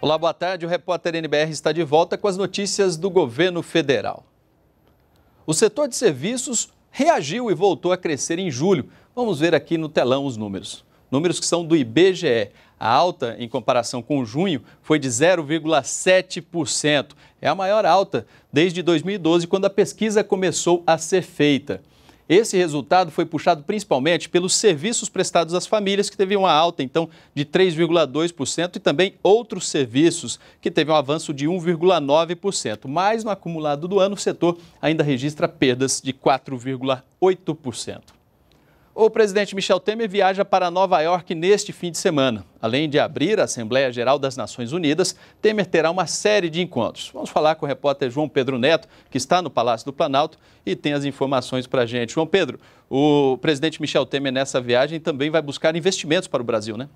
Olá, boa tarde. O repórter NBR está de volta com as notícias do governo federal. O setor de serviços reagiu e voltou a crescer em julho. Vamos ver aqui no telão os números. Números que são do IBGE. A alta, em comparação com junho, foi de 0,7%. É a maior alta desde 2012, quando a pesquisa começou a ser feita. Esse resultado foi puxado principalmente pelos serviços prestados às famílias, que teve uma alta, então, de 3,2%, e também outros serviços, que teve um avanço de 1,9%. Mas, no acumulado do ano, o setor ainda registra perdas de 4,8%. O presidente Michel Temer viaja para Nova York neste fim de semana. Além de abrir a Assembleia Geral das Nações Unidas, Temer terá uma série de encontros. Vamos falar com o repórter João Pedro Neto, que está no Palácio do Planalto e tem as informações para a gente. João Pedro, o presidente Michel Temer nessa viagem também vai buscar investimentos para o Brasil, né?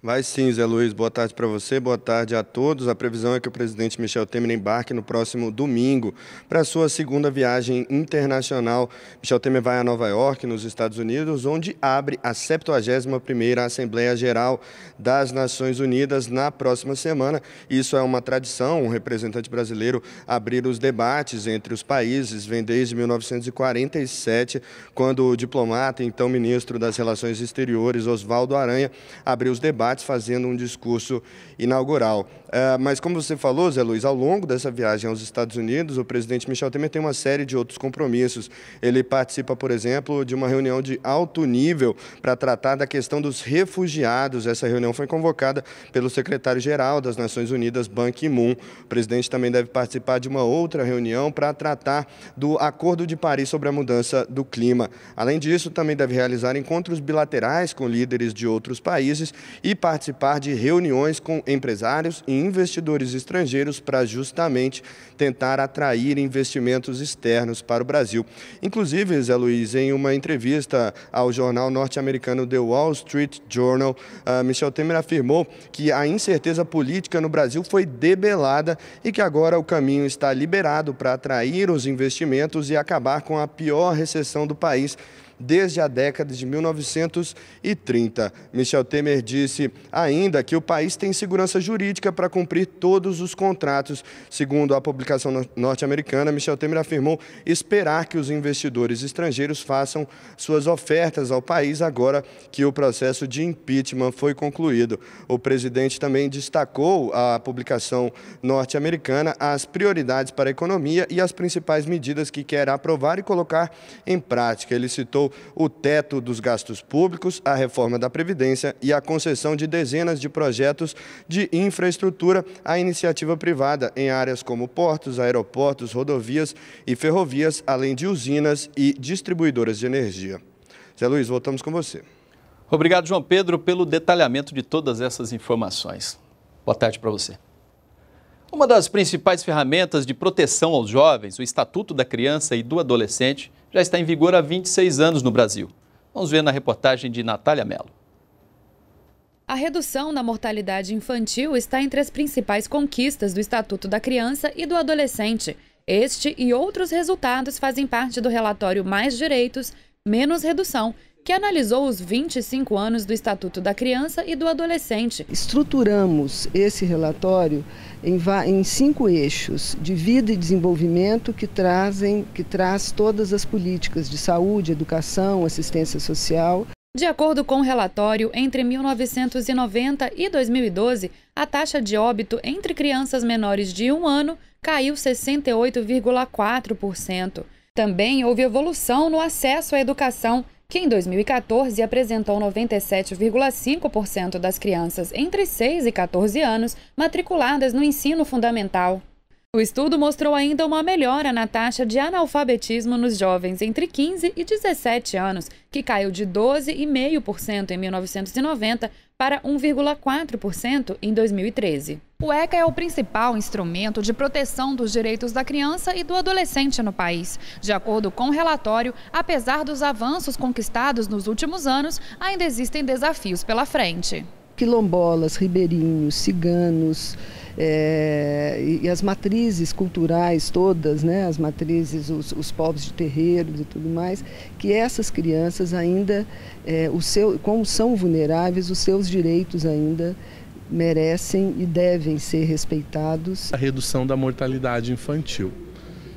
Vai sim, Zé Luiz. Boa tarde para você, boa tarde a todos. A previsão é que o presidente Michel Temer embarque no próximo domingo para sua segunda viagem internacional. Michel Temer vai a Nova York, nos Estados Unidos, onde abre a 71ª Assembleia Geral das Nações Unidas na próxima semana. Isso é uma tradição, um representante brasileiro abrir os debates entre os países, vem desde 1947, quando o diplomata, então ministro das Relações Exteriores, Oswaldo Aranha, abriu os debates debates, fazendo um discurso inaugural. Uh, mas como você falou, Zé Luiz, ao longo dessa viagem aos Estados Unidos, o presidente Michel Temer tem uma série de outros compromissos. Ele participa, por exemplo, de uma reunião de alto nível para tratar da questão dos refugiados. Essa reunião foi convocada pelo secretário-geral das Nações Unidas, Ban Ki-moon. O presidente também deve participar de uma outra reunião para tratar do Acordo de Paris sobre a mudança do clima. Além disso, também deve realizar encontros bilaterais com líderes de outros países e participar de reuniões com empresários e investidores estrangeiros para justamente tentar atrair investimentos externos para o Brasil. Inclusive, Zé Luiz, em uma entrevista ao jornal norte-americano The Wall Street Journal, ah, Michel Temer afirmou que a incerteza política no Brasil foi debelada e que agora o caminho está liberado para atrair os investimentos e acabar com a pior recessão do país desde a década de 1930. Michel Temer disse ainda que o país tem segurança jurídica para cumprir todos os contratos. Segundo a publicação norte-americana, Michel Temer afirmou esperar que os investidores estrangeiros façam suas ofertas ao país agora que o processo de impeachment foi concluído. O presidente também destacou a publicação norte-americana as prioridades para a economia e as principais medidas que quer aprovar e colocar em prática. Ele citou o teto dos gastos públicos, a reforma da Previdência e a concessão de dezenas de projetos de infraestrutura à iniciativa privada em áreas como portos, aeroportos, rodovias e ferrovias, além de usinas e distribuidoras de energia. Zé Luiz, voltamos com você. Obrigado, João Pedro, pelo detalhamento de todas essas informações. Boa tarde para você. Uma das principais ferramentas de proteção aos jovens, o Estatuto da Criança e do Adolescente, já está em vigor há 26 anos no Brasil. Vamos ver na reportagem de Natália Mello. A redução na mortalidade infantil está entre as principais conquistas do Estatuto da Criança e do Adolescente. Este e outros resultados fazem parte do relatório Mais Direitos, Menos Redução, que analisou os 25 anos do Estatuto da Criança e do Adolescente. Estruturamos esse relatório em, em cinco eixos de vida e desenvolvimento que trazem que traz todas as políticas de saúde, educação, assistência social. De acordo com o relatório, entre 1990 e 2012, a taxa de óbito entre crianças menores de um ano caiu 68,4%. Também houve evolução no acesso à educação, que em 2014 apresentou 97,5% das crianças entre 6 e 14 anos matriculadas no ensino fundamental. O estudo mostrou ainda uma melhora na taxa de analfabetismo nos jovens entre 15 e 17 anos, que caiu de 12,5% em 1990 para 1,4% em 2013. O ECA é o principal instrumento de proteção dos direitos da criança e do adolescente no país. De acordo com o relatório, apesar dos avanços conquistados nos últimos anos, ainda existem desafios pela frente. Quilombolas, ribeirinhos, ciganos, é, e, e, as matrizes culturais todas, né, as matrizes, os, os povos de terreiros e tudo mais, que essas crianças ainda, é, o seu, como são vulneráveis, os seus direitos ainda merecem e devem ser respeitados. A redução da mortalidade infantil.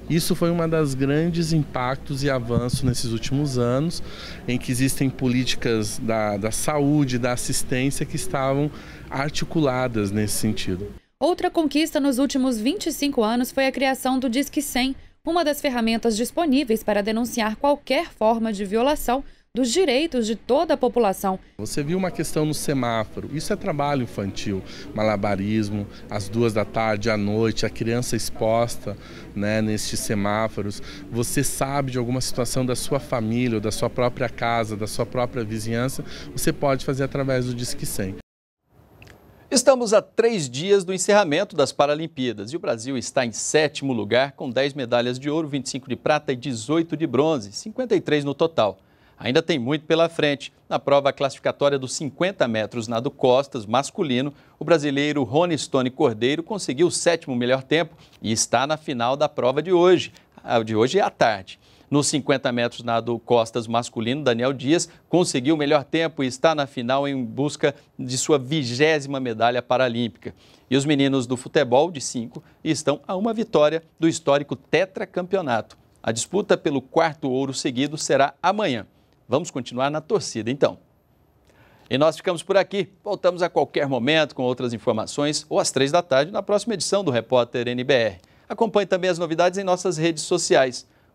Isso foi uma das grandes impactos e avanços nesses últimos anos, em que existem políticas da, da saúde, da assistência que estavam articuladas nesse sentido. Outra conquista nos últimos 25 anos foi a criação do Disque 100, uma das ferramentas disponíveis para denunciar qualquer forma de violação dos direitos de toda a população. Você viu uma questão no semáforo, isso é trabalho infantil, malabarismo, às duas da tarde, à noite, a criança exposta né, nestes semáforos. Você sabe de alguma situação da sua família, da sua própria casa, da sua própria vizinhança, você pode fazer através do Disque 100. Estamos a três dias do encerramento das Paralimpíadas e o Brasil está em sétimo lugar, com 10 medalhas de ouro, 25 de prata e 18 de bronze, 53 no total. Ainda tem muito pela frente. Na prova classificatória dos 50 metros nado costas masculino, o brasileiro Rony Stone Cordeiro conseguiu o sétimo melhor tempo e está na final da prova de hoje, de hoje à tarde. Nos 50 metros nado costas masculino, Daniel Dias conseguiu o melhor tempo e está na final em busca de sua vigésima medalha paralímpica. E os meninos do futebol de 5 estão a uma vitória do histórico tetracampeonato. A disputa pelo quarto ouro seguido será amanhã. Vamos continuar na torcida então. E nós ficamos por aqui. Voltamos a qualquer momento com outras informações ou às três da tarde na próxima edição do Repórter NBR. Acompanhe também as novidades em nossas redes sociais.